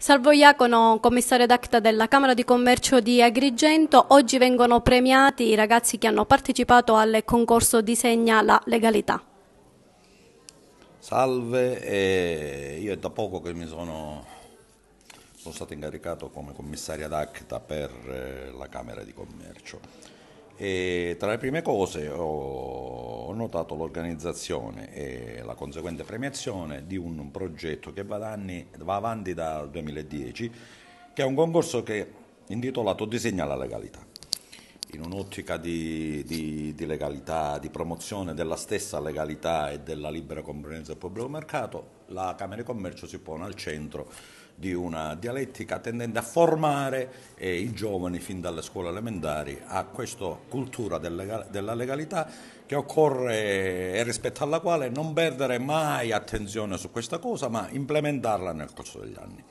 Salvo Iacono, commissario d'acta della Camera di Commercio di Agrigento, oggi vengono premiati i ragazzi che hanno partecipato al concorso Disegna la legalità. Salve, eh, io è da poco che mi sono, sono stato incaricato come commissaria d'acta per eh, la Camera di Commercio. E tra le prime cose ho ho notato l'organizzazione e la conseguente premiazione di un progetto che va, anni, va avanti dal 2010, che è un concorso che intitolato Disegna la legalità in un'ottica di, di, di, legalità, di promozione della stessa legalità e della libera comprensione del pubblico mercato, la Camera di Commercio si pone al centro di una dialettica tendente a formare eh, i giovani fin dalle scuole elementari a questa cultura del legal- della legalità che occorre e rispetto alla quale non perdere mai attenzione su questa cosa ma implementarla nel corso degli anni.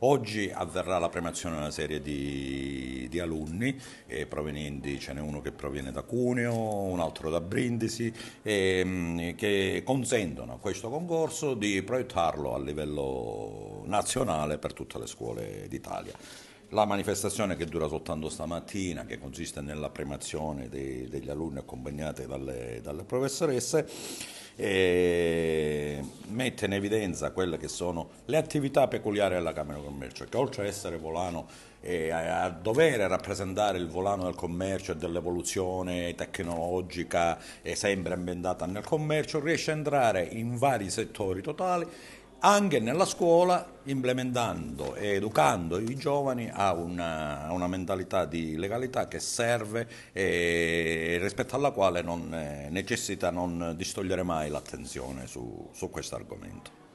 Oggi avverrà la premiazione di una serie di di, di alunni, ce n'è uno che proviene da Cuneo, un altro da Brindisi, e, mm, che consentono a questo concorso di proiettarlo a livello nazionale per tutte le scuole d'Italia. La manifestazione che dura soltanto stamattina, che consiste nella premazione dei, degli alunni accompagnati dalle, dalle professoresse, mette in evidenza quelle che sono le attività peculiari della Camera di Commercio, che oltre a essere volano e a, a dover rappresentare il volano del commercio e dell'evoluzione tecnologica e sempre ambientata nel commercio, riesce a entrare in vari settori totali anche nella scuola implementando e educando i giovani a una, a una mentalità di legalità che serve e rispetto alla quale non, eh, necessita non distogliere mai l'attenzione su, su questo argomento.